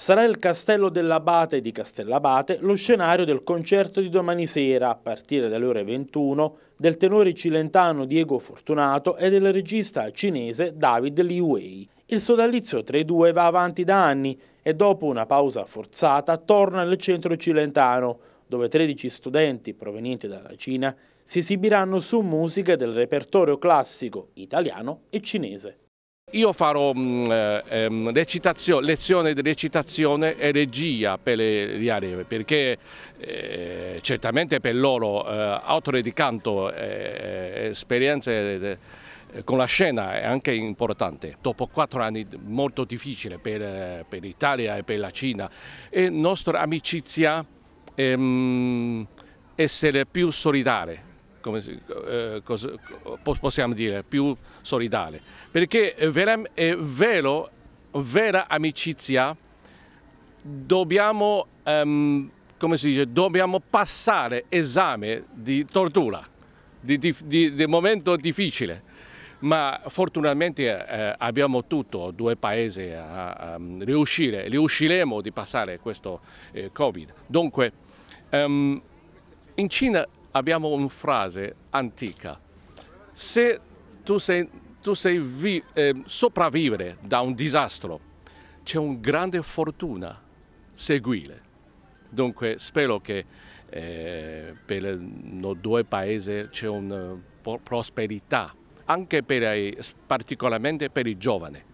Sarà il castello dell'Abate di Castellabate lo scenario del concerto di domani sera a partire dalle ore 21 del tenore cilentano Diego Fortunato e del regista cinese David Li Wei. Il sodalizio tra i due va avanti da anni e dopo una pausa forzata torna al centro cilentano dove 13 studenti provenienti dalla Cina si esibiranno su musiche del repertorio classico italiano e cinese. Io farò mm, eh, ehm, lezione di recitazione e regia per le diareve perché eh, certamente per loro eh, autore di canto eh, eh, esperienze eh, con la scena è anche importante. Dopo quattro anni molto difficili per, per l'Italia e per la Cina la nostra amicizia ehm, essere più solidale come, eh, cosa, possiamo dire, più solidale, perché è vera, è vero, vera amicizia dobbiamo, ehm, come si dice, dobbiamo passare esame di tortura, di, di, di, di momento difficile. Ma fortunatamente eh, abbiamo tutto, due paesi a, a ehm, riuscire, riusciremo di passare questo eh, Covid. Dunque, ehm, in Cina abbiamo una frase antica. Se tu sei, tu sei vi, eh, sopravvivere da un disastro, c'è una grande fortuna seguire. Dunque spero che eh, per i due paesi c'è una eh, prosperità, anche per i, particolarmente per i giovani.